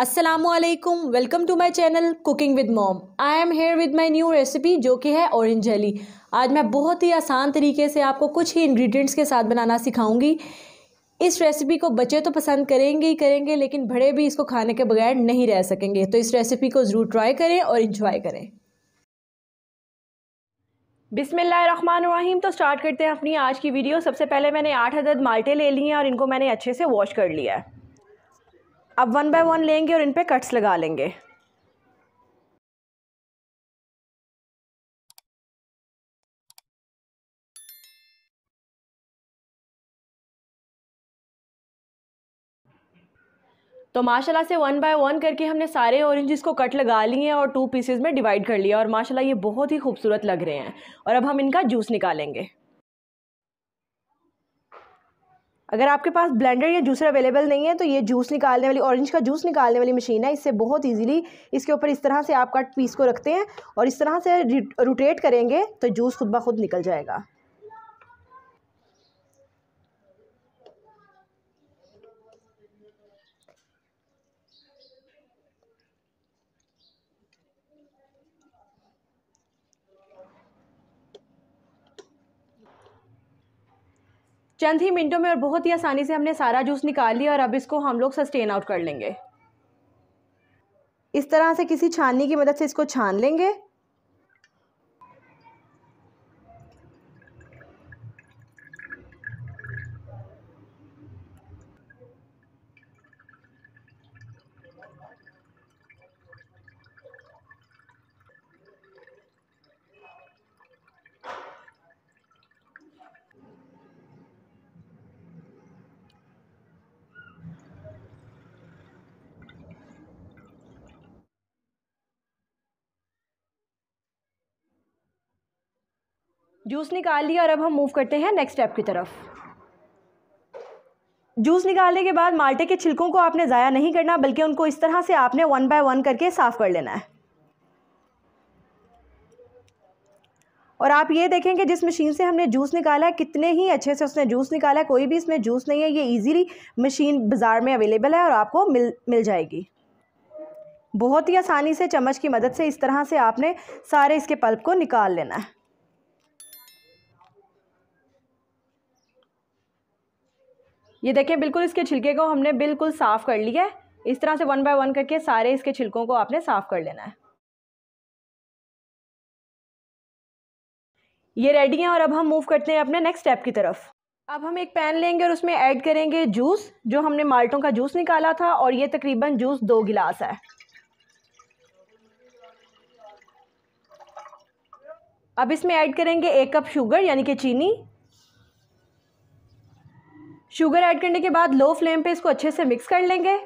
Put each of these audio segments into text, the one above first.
Aslam welcome to my channel cooking with mom I am here with my new recipe जो कि है orange jelly आज मैं बहुत ही आसान तरीके से आपको कुछ ही इन्ग्रीडियंट्स के साथ बनाना सिखाऊंगी इस रेसिपी को बच्चे तो पसंद करेंगे ही करेंगे लेकिन बड़े भी इसको खाने के बगैर नहीं रह सकेंगे तो इस रेसिपी को ज़रूर ट्राई करें और इन्जॉय करें बिसमीम तो स्टार्ट करते हैं अपनी आज की वीडियो सबसे पहले मैंने आठ हदद माल्टे ले लिए हैं और इनको मैंने अच्छे से वॉश कर लिया है अब वन बाय वन लेंगे और इन पे कट्स लगा लेंगे तो माशाल्लाह से वन बाय वन करके हमने सारे ऑरेंजेस को कट लगा लिए और टू पीसेस में डिवाइड कर लिया और माशाल्लाह ये बहुत ही खूबसूरत लग रहे हैं और अब हम इनका जूस निकालेंगे अगर आपके पास ब्लेंडर या जूसर अवेलेबल नहीं है तो ये जूस निकालने वाली ऑरेंज का जूस निकालने वाली मशीन है इससे बहुत इजीली इसके ऊपर इस तरह से आप कट पीस को रखते हैं और इस तरह से रोटेट करेंगे तो जूस खुद ब खुद निकल जाएगा चंद ही मिनटों में और बहुत ही आसानी से हमने सारा जूस निकाल लिया और अब इसको हम लोग सस्टेन आउट कर लेंगे इस तरह से किसी छाननी की मदद से इसको छान लेंगे जूस निकाल लिया और अब हम मूव करते हैं नेक्स्ट स्टेप की तरफ जूस निकालने के बाद माल्टे के छिलकों को आपने ज़ाया नहीं करना बल्कि उनको इस तरह से आपने वन बाय वन करके साफ़ कर लेना है और आप ये देखें कि जिस मशीन से हमने जूस निकाला है कितने ही अच्छे से उसने जूस निकाला है कोई भी इसमें जूस नहीं है ये इजीली मशीन बाज़ार में अवेलेबल है और आपको मिल मिल जाएगी बहुत ही आसानी से चम्मच की मदद से इस तरह से आपने सारे इसके पल्प को निकाल लेना है ये देखें बिल्कुल इसके छिलके को हमने बिल्कुल साफ़ कर लिया है इस तरह से वन बाय वन करके सारे इसके छिलकों को आपने साफ़ कर लेना है ये रेडी हैं और अब हम मूव करते हैं अपने नेक्स्ट स्टेप की तरफ अब हम एक पैन लेंगे और उसमें ऐड करेंगे जूस जो हमने माल्टों का जूस निकाला था और ये तकरीबन जूस दो गिलास है अब इसमें ऐड करेंगे एक कप शुगर यानी कि चीनी शुगर ऐड करने के बाद लो फ्लेम पे इसको अच्छे से मिक्स कर लेंगे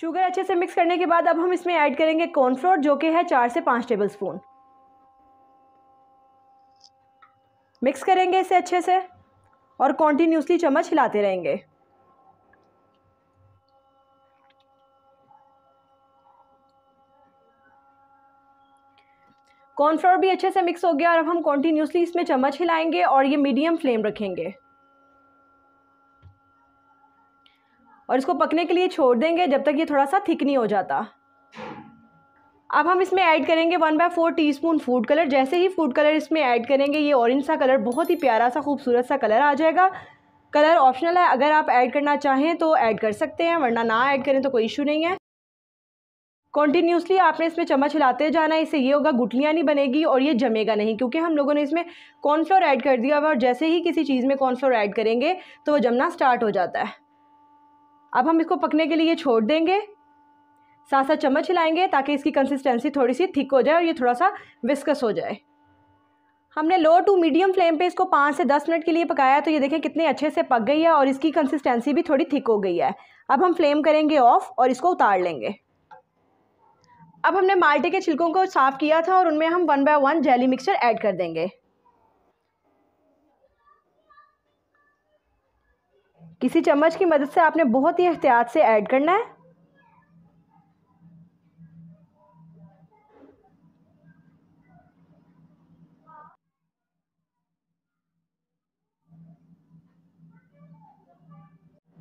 शुगर अच्छे से मिक्स करने के बाद अब हम इसमें ऐड करेंगे कॉर्नफ्लोर जो कि है चार से पाँच टेबल स्पून मिक्स करेंगे इसे अच्छे से और कॉन्टीन्यूसली चम्मच हिलाते रहेंगे कॉर्नफ्लोर भी अच्छे से मिक्स हो गया और अब हम कॉन्टीन्यूसली इसमें चम्मच हिलाएंगे और ये मीडियम फ्लेम रखेंगे और इसको पकने के लिए छोड़ देंगे जब तक ये थोड़ा सा थिक नहीं हो जाता अब हम इसमें ऐड करेंगे one by four teaspoon food colour जैसे ही फूड कलर इसमें ऐड करेंगे ये ऑरेंज सा कलर बहुत ही प्यारा सा खूबसूरत सा कलर आ जाएगा कलर ऑप्शनल है अगर आप ऐड करना चाहें तो ऐड कर सकते हैं वरना ना ऐड करें तो कोई इशू नहीं है कॉन्टीन्यूसली आपने इसमें चम्मच हिलाते जाना इससे ये होगा गुटलियाँ नहीं बनेगी और ये जमेगा नहीं क्योंकि हम लोगों ने इसमें कॉर्नफ्लोर ऐड कर दिया और जैसे ही किसी चीज़ में कॉर्नफ्लोर ऐड करेंगे तो वो जमना स्टार्ट हो जाता है अब हम इसको पकने के लिए छोड़ देंगे साथ साथ चम्मच हिलाएंगे ताकि इसकी कंसिस्टेंसी थोड़ी सी थिक हो जाए और ये थोड़ा सा विस्कस हो जाए हमने लो टू मीडियम फ्लेम पे इसको पाँच से दस मिनट के लिए पकाया तो ये देखें कितने अच्छे से पक गई है और इसकी कंसिस्टेंसी भी थोड़ी थिक हो गई है अब हम फ्लेम करेंगे ऑफ़ और इसको उतार लेंगे अब हमने माल्टे के छिलकों को साफ़ किया था और उनमें हम one by one jelly mixture add कर देंगे किसी चम्मच की मदद से आपने बहुत ही एहतियात से ऐड करना है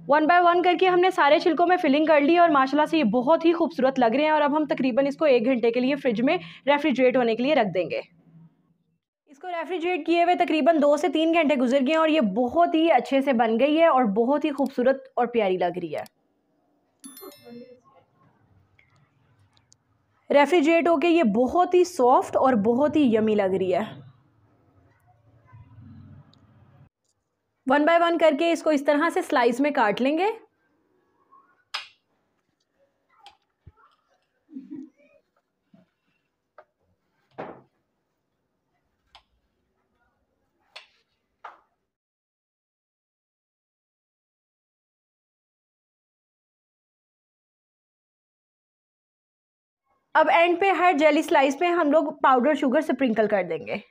वन बाय वन करके हमने सारे छिलकों में फिलिंग कर ली और माशाला से ये बहुत ही खूबसूरत लग रहे हैं और अब हम तकरीबन इसको एक घंटे के लिए फ्रिज में रेफ्रिजरेट होने के लिए रख देंगे इसको रेफ्रिजरेट किए हुए तकरीबन दो से तीन घंटे गुजर गए और ये बहुत ही अच्छे से बन गई है और बहुत ही खूबसूरत और प्यारी लग रही है रेफ्रिजरेट होके ये बहुत ही सॉफ्ट और बहुत ही यमी लग रही है वन बाय वन करके इसको इस तरह से स्लाइस में काट लेंगे अब एंड पे हर जेली स्लाइस पे हम लोग पाउडर शुगर स्प्रिंकल कर देंगे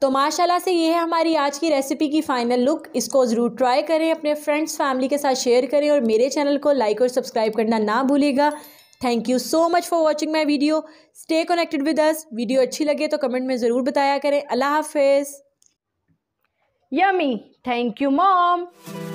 तो माशाल्लाह से ये है हमारी आज की रेसिपी की फ़ाइनल लुक इसको ज़रूर ट्राई करें अपने फ्रेंड्स फैमिली के साथ शेयर करें और मेरे चैनल को लाइक और सब्सक्राइब करना ना भूलेगा thank you so much for watching my video stay connected with us video अच्छी लगे तो कमेंट में ज़रूर बताया करें अल्लाह हाफिज़ यमी थैंक यू मॉम